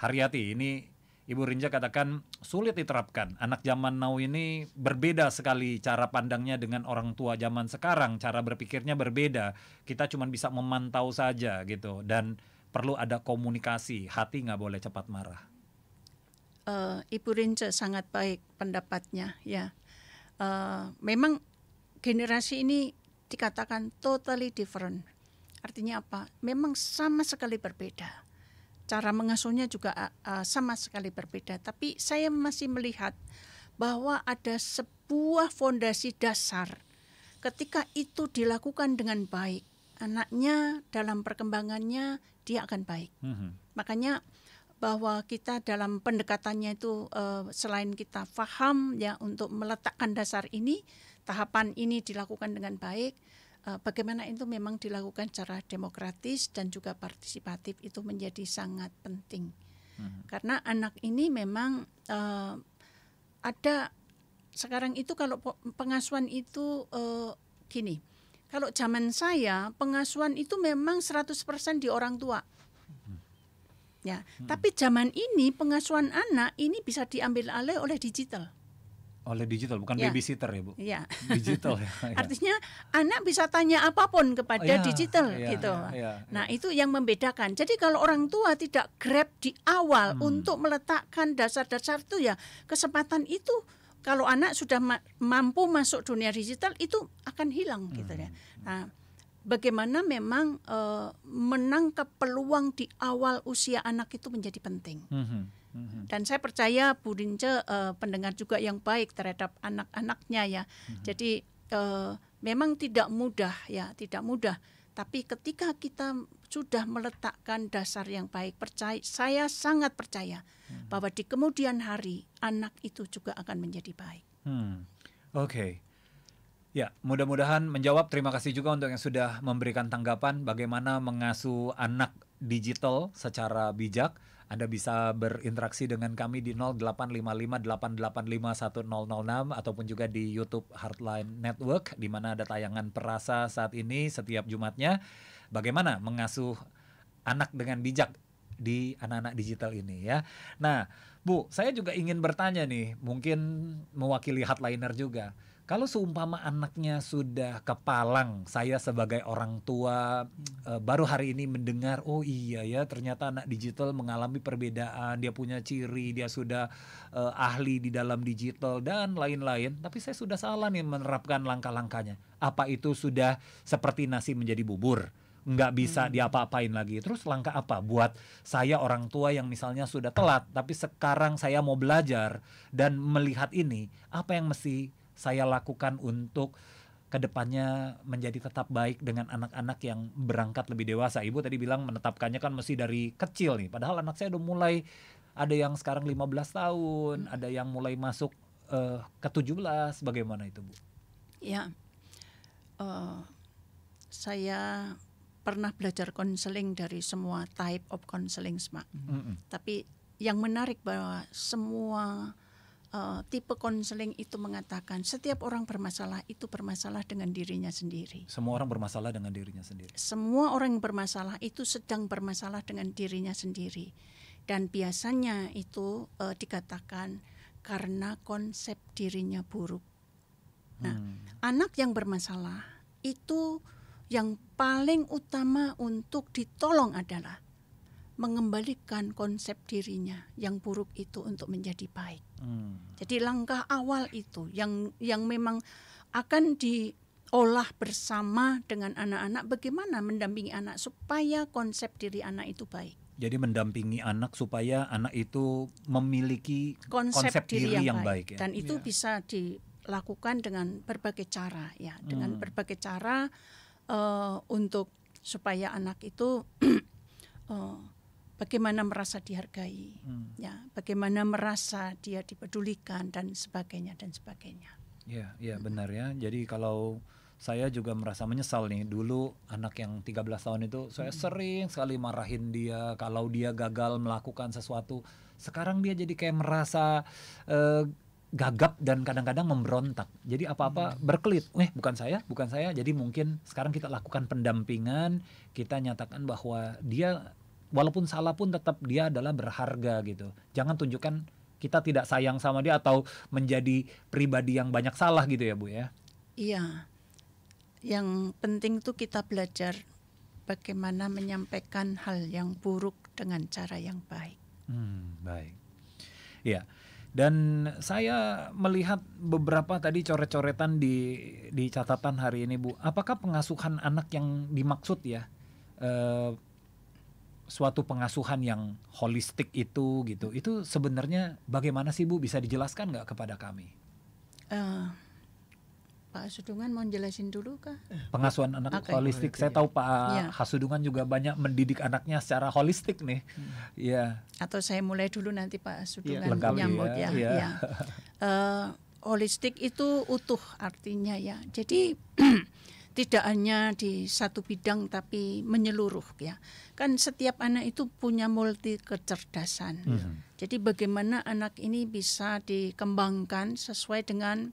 Haryati ini Ibu Rinja katakan sulit diterapkan. Anak zaman now ini berbeda sekali cara pandangnya dengan orang tua zaman sekarang. Cara berpikirnya berbeda. Kita cuma bisa memantau saja gitu. Dan perlu ada komunikasi hati nggak boleh cepat marah uh, Ibu Rince sangat baik pendapatnya ya uh, memang generasi ini dikatakan totally different artinya apa memang sama sekali berbeda cara mengasuhnya juga uh, sama sekali berbeda tapi saya masih melihat bahwa ada sebuah fondasi dasar ketika itu dilakukan dengan baik anaknya dalam perkembangannya dia akan baik. Hmm. Makanya bahwa kita dalam pendekatannya itu uh, selain kita faham ya untuk meletakkan dasar ini tahapan ini dilakukan dengan baik eh, bagaimana itu memang dilakukan secara demokratis dan juga partisipatif itu menjadi sangat penting hmm. karena anak ini memang uh, ada sekarang itu kalau pengasuhan itu uh, gini kalau zaman saya pengasuhan itu memang 100% di orang tua. Ya, hmm. tapi zaman ini pengasuhan anak ini bisa diambil alih oleh digital. Oleh digital, bukan ya. babysitter ya bu? Ya. Digital. Ya, [LAUGHS] ya. Artinya anak bisa tanya apapun kepada ya, digital ya, gitu. Ya, ya, ya. Nah itu yang membedakan. Jadi kalau orang tua tidak grab di awal hmm. untuk meletakkan dasar-dasar itu ya kesempatan itu kalau anak sudah ma mampu masuk dunia digital itu akan hilang hmm. gitu ya. Hmm. Nah, bagaimana memang e, eh, menangkap peluang di awal usia anak itu menjadi penting. Hmm. Hmm. hmm, hmm. Dan saya percaya Bu Rince e, eh, pendengar juga yang baik terhadap anak-anaknya ya. Hmm. Jadi e, memang tidak mudah ya, tidak mudah tapi ketika kita sudah meletakkan dasar yang baik, percaya saya sangat percaya hmm. bahwa di kemudian hari anak itu juga akan menjadi baik. Hmm. Oke. Okay. Ya, mudah-mudahan menjawab. Terima kasih juga untuk yang sudah memberikan tanggapan bagaimana mengasuh anak digital secara bijak. Anda bisa berinteraksi dengan kami di 0855 885 1006 ataupun juga di YouTube Heartline Network di mana ada tayangan perasa saat ini setiap Jumatnya. Bagaimana mengasuh anak dengan bijak di anak-anak digital ini ya. Nah, Bu, saya juga ingin bertanya nih, mungkin mewakili hardliner juga kalau seumpama anaknya sudah kepalang, saya sebagai orang tua hmm. baru hari ini mendengar, oh iya ya ternyata anak digital mengalami perbedaan, dia punya ciri, dia sudah uh, ahli di dalam digital dan lain-lain. Tapi saya sudah salah nih menerapkan langkah-langkahnya. Apa itu sudah seperti nasi menjadi bubur? nggak bisa hmm. diapa-apain lagi. Terus langkah apa buat saya orang tua yang misalnya sudah telat, tapi sekarang saya mau belajar dan melihat ini, apa yang mesti saya lakukan untuk kedepannya menjadi tetap baik dengan anak-anak yang berangkat lebih dewasa. Ibu tadi bilang menetapkannya kan mesti dari kecil nih. Padahal anak saya udah mulai ada yang sekarang 15 tahun, hmm. ada yang mulai masuk uh, ke 17. Bagaimana itu, Bu? Ya. Uh, saya pernah belajar konseling dari semua type of konseling, Pak. -hmm. Tapi yang menarik bahwa semua uh, tipe konseling itu mengatakan setiap orang bermasalah itu bermasalah dengan dirinya sendiri. Semua orang bermasalah dengan dirinya sendiri. Semua orang yang bermasalah itu sedang bermasalah dengan dirinya sendiri. Dan biasanya itu uh, dikatakan karena konsep dirinya buruk. Nah, hmm. anak yang bermasalah itu yang paling utama untuk ditolong adalah mengembalikan konsep dirinya yang buruk itu untuk menjadi baik. Hmm. Jadi langkah awal itu yang yang memang akan diolah bersama dengan anak-anak bagaimana mendampingi anak supaya konsep diri anak itu baik. Jadi mendampingi anak supaya anak itu memiliki konsep, konsep diri, diri yang, yang baik, baik ya? dan itu ya. bisa dilakukan dengan berbagai cara ya, dengan hmm. berbagai cara uh, untuk supaya anak itu [CLEARS THROAT] eh, bagaimana merasa dihargai, hmm. ya, bagaimana merasa dia dipedulikan dan sebagainya dan sebagainya. Ya, ya hmm. benar ya. Jadi kalau saya juga merasa menyesal nih dulu anak yang 13 tahun itu saya hmm. sering sekali marahin dia kalau dia gagal melakukan sesuatu. Sekarang dia jadi kayak merasa uh, gagap dan kadang-kadang memberontak. Jadi apa-apa hmm. berkelit. Eh, bukan saya, bukan saya. Jadi mungkin sekarang kita lakukan pendampingan, kita nyatakan bahwa dia walaupun salah pun tetap dia adalah berharga gitu. Jangan tunjukkan kita tidak sayang sama dia atau menjadi pribadi yang banyak salah gitu ya Bu ya. Iya. Yang penting tuh kita belajar bagaimana menyampaikan hal yang buruk dengan cara yang baik. Hmm, baik. Ya Dan saya melihat beberapa tadi coret-coretan di di catatan hari ini Bu. Apakah pengasuhan anak yang dimaksud ya? Eh suatu pengasuhan yang holistik itu gitu itu sebenarnya bagaimana sih bu bisa dijelaskan nggak kepada kami uh, Pak Sudungan mau jelasin dulu kah pengasuhan anak okay. holistik saya tahu iya. Pak yeah. Hasudungan juga banyak mendidik anaknya secara holistik nih hmm. ya yeah. atau saya mulai dulu nanti Pak Sudungan iya. menyambut yeah. ya, yeah. Yeah. uh, holistik itu utuh artinya ya jadi [CLEARS THROAT] iya tidak hanya di satu bidang tapi menyeluruh ya. Kan setiap anak itu punya multi kecerdasan. Mm -hmm. Jadi bagaimana anak ini bisa dikembangkan sesuai dengan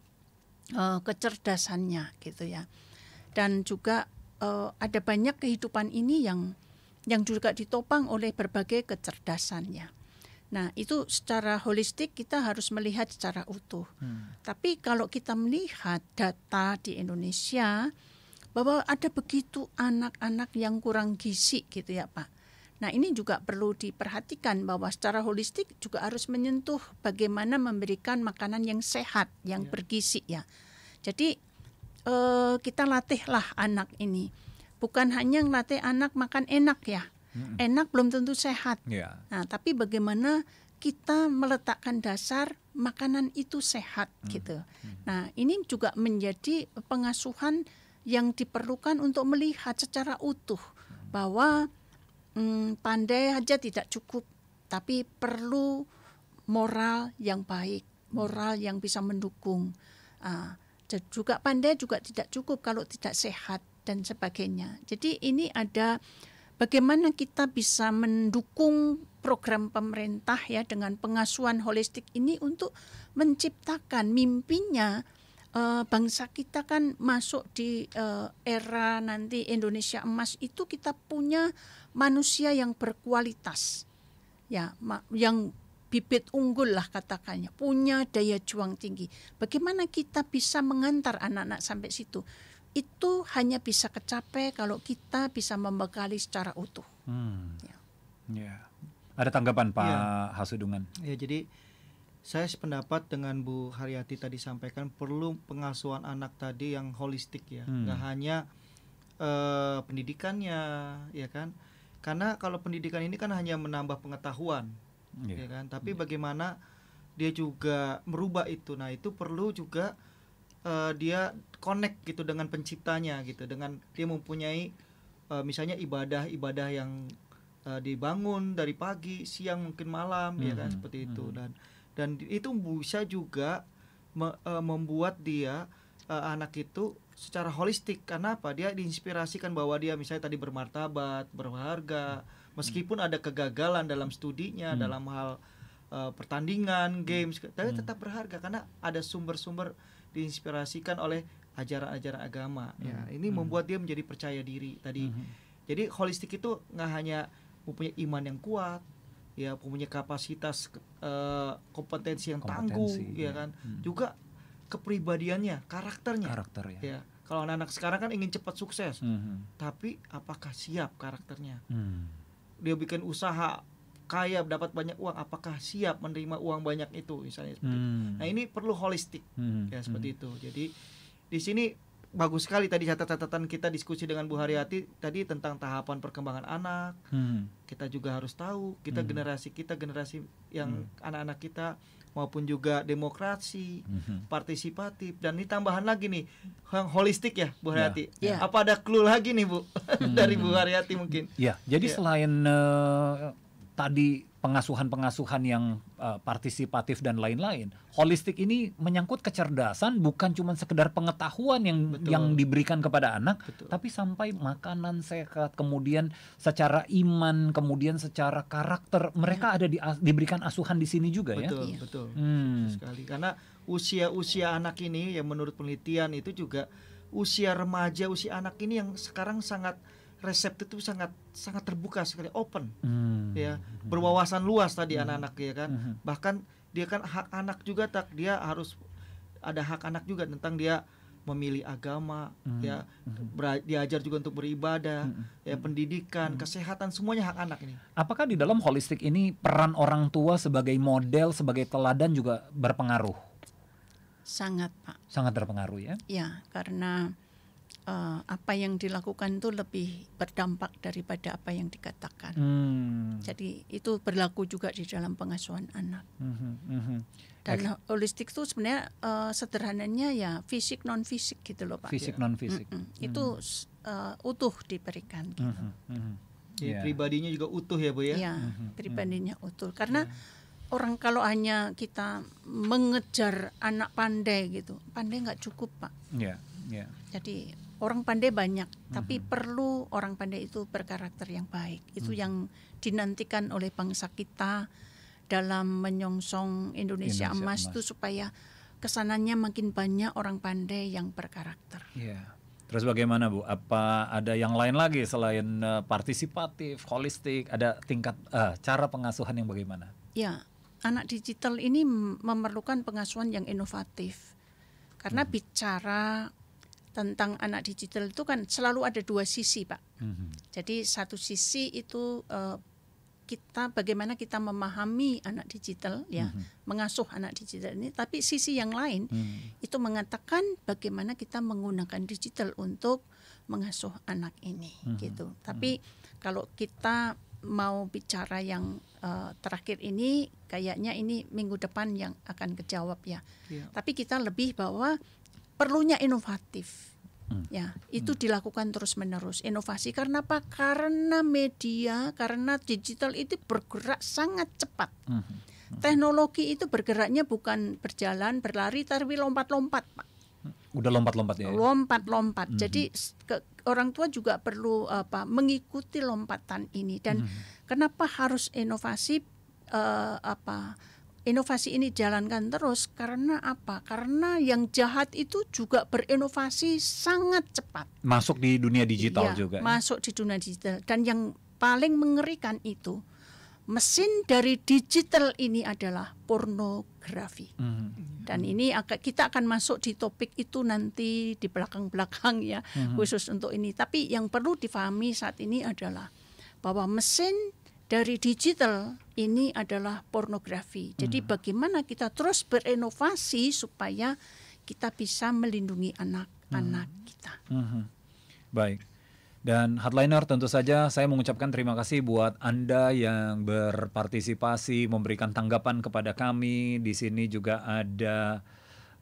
uh, kecerdasannya gitu ya. Dan juga uh, ada banyak kehidupan ini yang yang juga ditopang oleh berbagai kecerdasannya. Nah, itu secara holistik kita harus melihat secara utuh. Hmm. Tapi kalau kita melihat data di Indonesia, bahwa ada begitu anak-anak yang kurang gizi gitu ya Pak. Nah ini juga perlu diperhatikan bahwa secara holistik juga harus menyentuh bagaimana memberikan makanan yang sehat, yang ya. bergizi ya. Jadi eh, kita latihlah anak ini. Bukan hanya ngelatih anak makan enak ya. Hmm. Enak belum tentu sehat. Ya. Nah tapi bagaimana kita meletakkan dasar makanan itu sehat hmm. gitu. Hmm. Nah, ini juga menjadi pengasuhan yang diperlukan untuk melihat secara utuh bahwa hmm, pandai saja tidak cukup, tapi perlu moral yang baik, moral yang bisa mendukung. Uh, juga pandai juga tidak cukup kalau tidak sehat dan sebagainya. Jadi ini ada bagaimana kita bisa mendukung program pemerintah ya dengan pengasuhan holistik ini untuk menciptakan mimpinya uh, bangsa kita kan masuk di uh, era nanti Indonesia emas itu kita punya manusia yang berkualitas ya yang bibit unggul lah katakannya punya daya juang tinggi bagaimana kita bisa mengantar anak-anak sampai situ itu hanya bisa kecapai kalau kita bisa membekali secara utuh hmm. ya. ya ada tanggapan Pak ya. Hasudungan ya jadi saya sependapat dengan Bu Haryati tadi sampaikan perlu pengasuhan anak tadi yang holistik ya, hmm. nggak hanya uh, pendidikannya, ya kan? Karena kalau pendidikan ini kan hanya menambah pengetahuan, yeah. ya kan? Tapi yeah. bagaimana dia juga merubah itu, nah itu perlu juga uh, dia connect gitu dengan penciptanya gitu, dengan dia mempunyai uh, misalnya ibadah-ibadah yang uh, dibangun dari pagi, siang mungkin malam, hmm. ya kan hmm. seperti itu hmm. dan dan itu bisa juga me, uh, membuat dia uh, anak itu secara holistik karena apa dia diinspirasikan bahwa dia misalnya tadi bermartabat berharga hmm. meskipun hmm. ada kegagalan dalam studinya hmm. dalam hal uh, pertandingan hmm. games tapi hmm. tetap berharga karena ada sumber-sumber diinspirasikan oleh ajaran-ajaran agama hmm. ya ini hmm. membuat dia menjadi percaya diri tadi hmm. jadi holistik itu nggak hanya mempunyai iman yang kuat ya punya kapasitas uh, kompetensi yang kompetensi, tangguh ya, ya kan hmm. juga kepribadiannya karakternya karakter ya, ya. kalau anak-anak sekarang kan ingin cepat sukses hmm. tapi apakah siap karakternya hmm. dia bikin usaha kaya dapat banyak uang apakah siap menerima uang banyak itu misalnya hmm. nah ini perlu holistik hmm. ya seperti hmm. itu jadi di sini bagus sekali tadi catatan-catatan kita diskusi dengan Bu Haryati tadi tentang tahapan perkembangan anak. Hmm. Kita juga harus tahu kita hmm. generasi kita generasi yang hmm. anak-anak hmm. kita maupun juga demokrasi hmm. partisipatif dan ini tambahan lagi nih yang holistik ya Bu iya. Haryati. Ya, ya. Apa ada clue lagi nih Bu [LAUGHS] hmm. dari Bu Haryati mungkin? Ya, jadi ya. selain uh, tadi pengasuhan-pengasuhan yang uh, partisipatif dan lain-lain. Holistik ini menyangkut kecerdasan bukan cuma sekedar pengetahuan yang Betul. yang diberikan kepada anak, Betul. tapi sampai makanan sehat, kemudian secara iman, kemudian secara karakter mereka iya. ada di, diberikan asuhan di sini juga betul, ya. Betul, iya. hmm. Sekali karena usia-usia anak ini yang menurut penelitian itu juga usia remaja, usia anak ini yang sekarang sangat reseptif itu sangat sangat terbuka sekali open hmm. ya berwawasan luas tadi hmm. anak-anak hmm. ya kan hmm. bahkan dia kan hak anak juga tak dia harus ada hak anak juga tentang dia memilih agama hmm. ya hmm. diajar juga untuk beribadah hmm. ya hmm. pendidikan hmm. kesehatan semuanya hak anak ini apakah di dalam holistik ini peran orang tua sebagai model sebagai teladan juga berpengaruh sangat pak sangat terpengaruh ya ya karena Eh, apa yang dilakukan itu lebih berdampak daripada apa yang dikatakan. Hmm. Jadi itu berlaku juga di dalam pengasuhan anak. Hmm, hmm. hmm. Dan Ek holistik itu sebenarnya uh, sederhananya ya fisik non fisik gitu loh pak. Fisik non fisik. Hmm, Itu uh, eh, utuh diberikan. Gitu. Hmm, hmm. hmm. Yeah. Pribadinya juga utuh ya bu ya. Ya hmm, pribadinya hmm. utuh karena. Yeah orang kalau hanya kita mengejar anak pandai gitu, pandai nggak cukup pak. Yeah, yeah. Jadi orang pandai banyak, hmm tapi perlu orang pandai itu berkarakter yang baik. Itu hmm yang dinantikan oleh bangsa kita dalam menyongsong Indonesia, Indonesia emas, emas itu supaya kesanannya makin banyak orang pandai yang berkarakter. Yeah. Terus bagaimana Bu? Apa ada yang lain lagi selain uh, partisipatif, holistik? Ada tingkat uh, cara pengasuhan yang bagaimana? Ya, anak digital ini memerlukan pengasuhan yang inovatif karena hmm. bicara tentang anak digital itu kan selalu ada dua sisi pak. Mm-hmm. Jadi satu sisi itu uh, kita bagaimana kita memahami anak digital ya, mm-hmm. mengasuh anak digital ini. Tapi sisi yang lain mm-hmm. itu mengatakan bagaimana kita menggunakan digital untuk mengasuh anak ini mm-hmm. gitu. Mhm. Tapi mm-hmm. kalau kita mau bicara yang uh, terakhir ini kayaknya ini minggu depan yang akan kejawab ya. Yeah. Tapi kita lebih bahwa perlunya inovatif Hmm. ya hmm. itu hmm. dilakukan terus menerus inovasi karena apa karena media karena digital itu bergerak sangat cepat hmm. Hmm. teknologi itu bergeraknya bukan berjalan berlari tapi lompat-lompat pak udah lompat-lompat ya lompat-lompat hmm. jadi ke, orang tua juga perlu apa mengikuti lompatan ini dan hmm. kenapa harus inovasi uh, apa inovasi ini jalankan terus karena apa? Karena yang jahat itu juga berinovasi sangat cepat. Masuk di dunia digital iya, juga. Ya? Masuk ya? di dunia digital dan yang paling mengerikan itu mesin dari digital ini adalah pornografi. Hmm. Dan ini agak kita akan masuk di topik itu nanti di belakang-belakang ya hmm. khusus untuk ini. Tapi yang perlu difahami saat ini adalah bahwa mesin dari digital ini adalah pornografi. Jadi hmm. bagaimana kita terus berinovasi supaya kita bisa melindungi anak-anak hmm. kita. Hmm. Baik. Dan hardliner tentu saja saya mengucapkan terima kasih buat Anda yang berpartisipasi memberikan tanggapan kepada kami. Di sini juga ada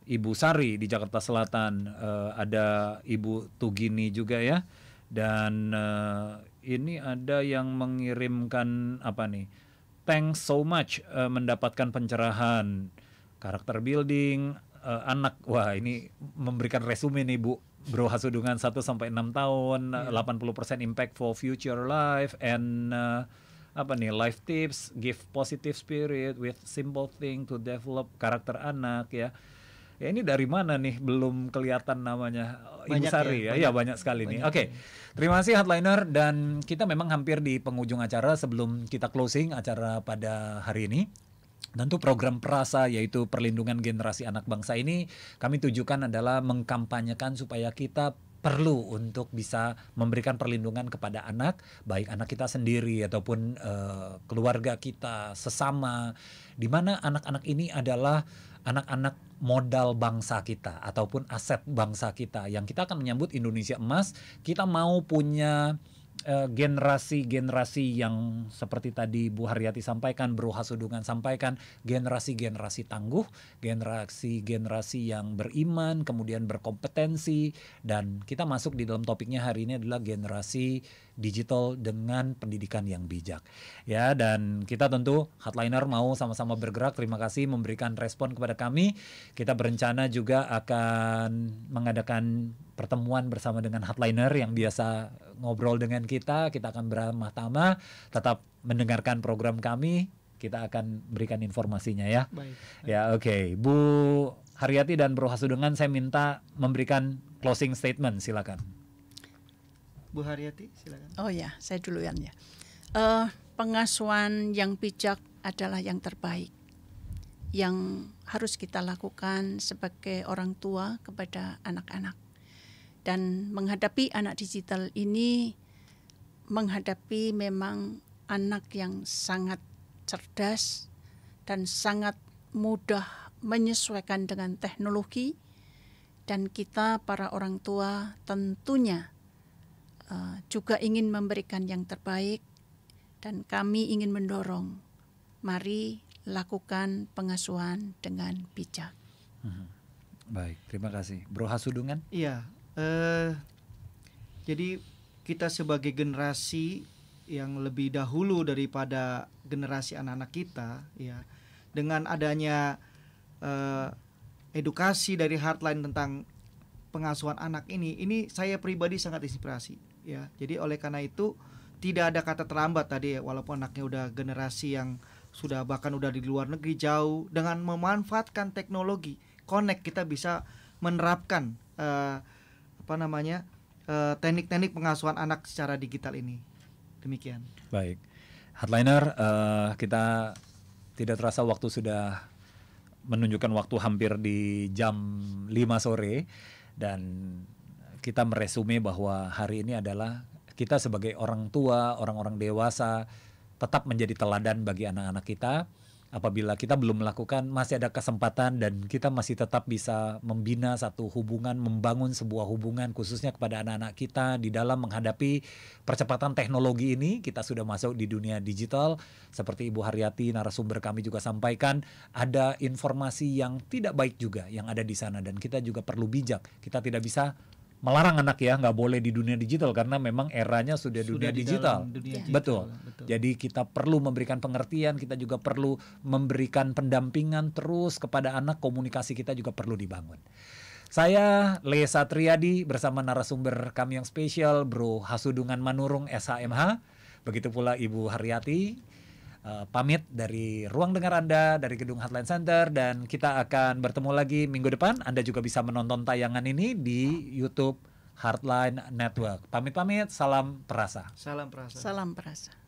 Ibu Sari di Jakarta Selatan, uh, ada Ibu Tugini juga ya. Dan eh, ini ada yang mengirimkan apa nih? Thanks so much uh, mendapatkan pencerahan karakter building uh, anak. Wah, ini memberikan resume nih, Bu. Bro Hasudungan 1 sampai 6 tahun, yeah. Iya. 80% impact for future life and uh, apa nih life tips give positive spirit with simple thing to develop karakter anak ya ya ini dari mana nih belum kelihatan namanya Ibu banyak Sari ya, ya banyak, ya, banyak sekali banyak. nih. Oke, okay. terima kasih Hotliner dan kita memang hampir di penghujung acara sebelum kita closing acara pada hari ini. Tentu program Perasa yaitu perlindungan generasi anak bangsa ini kami tujukan adalah mengkampanyekan supaya kita perlu untuk bisa memberikan perlindungan kepada anak, baik anak kita sendiri ataupun uh, keluarga kita sesama, di mana anak-anak ini adalah anak-anak modal bangsa kita ataupun aset bangsa kita yang kita akan menyambut Indonesia emas kita mau punya generasi-generasi eh, yang seperti tadi Bu Haryati sampaikan, Bro Hasudungan sampaikan, generasi-generasi tangguh, generasi-generasi yang beriman, kemudian berkompetensi, dan kita masuk di dalam topiknya hari ini adalah generasi digital dengan pendidikan yang bijak. Ya, dan kita tentu Hotliner mau sama-sama bergerak. Terima kasih memberikan respon kepada kami. Kita berencana juga akan mengadakan pertemuan bersama dengan hotliner yang biasa ngobrol dengan kita. Kita akan beramah tama tetap mendengarkan program kami. Kita akan berikan informasinya ya. Baik. Ya, oke. Okay. Bu Haryati dan Bro Hasudengan saya minta memberikan closing statement, silakan. Bu Haryati, silakan. Oh ya, saya duluan ya. Uh, pengasuhan yang bijak adalah yang terbaik yang harus kita lakukan sebagai orang tua kepada anak-anak dan menghadapi anak digital ini menghadapi memang anak yang sangat cerdas dan sangat mudah menyesuaikan dengan teknologi dan kita para orang tua tentunya uh, juga ingin memberikan yang terbaik dan kami ingin mendorong mari lakukan pengasuhan dengan bijak. Baik, terima kasih. Bro Hasudungan? Iya, Eh, jadi kita sebagai generasi yang lebih dahulu daripada generasi anak-anak kita ya dengan adanya uh, edukasi dari hardline tentang pengasuhan anak ini ini saya pribadi sangat inspirasi ya jadi oleh karena itu tidak ada kata terlambat tadi ya, walaupun anaknya udah generasi yang sudah bahkan udah di luar negeri jauh dengan memanfaatkan teknologi connect kita bisa menerapkan uh, apa namanya eh, teknik-teknik pengasuhan anak secara digital ini. Demikian. Baik. Hardliner, uh, kita tidak terasa waktu sudah menunjukkan waktu hampir di jam 5 sore dan kita meresume bahwa hari ini adalah kita sebagai orang tua, orang-orang dewasa tetap menjadi teladan bagi anak-anak kita apabila kita belum melakukan masih ada kesempatan dan kita masih tetap bisa membina satu hubungan, membangun sebuah hubungan khususnya kepada anak-anak kita di dalam menghadapi percepatan teknologi ini. Kita sudah masuk di dunia digital seperti Ibu Haryati narasumber kami juga sampaikan ada informasi yang tidak baik juga yang ada di sana dan kita juga perlu bijak. Kita tidak bisa melarang anak ya nggak boleh di dunia digital karena memang eranya sudah, sudah dunia, di digital. dunia ya. digital. Betul. Betul. Jadi kita perlu memberikan pengertian, kita juga perlu memberikan pendampingan terus kepada anak, komunikasi kita juga perlu dibangun. Saya Le Satriadi bersama narasumber kami yang spesial Bro Hasudungan Manurung SHMH, begitu pula Ibu Haryati Eh, pamit dari ruang dengar Anda dari gedung Heartland Center dan kita akan bertemu lagi minggu depan. Anda juga bisa menonton tayangan ini di YouTube Heartline Network. Pamit-pamit, salam perasa. Salam perasa. Salam perasa.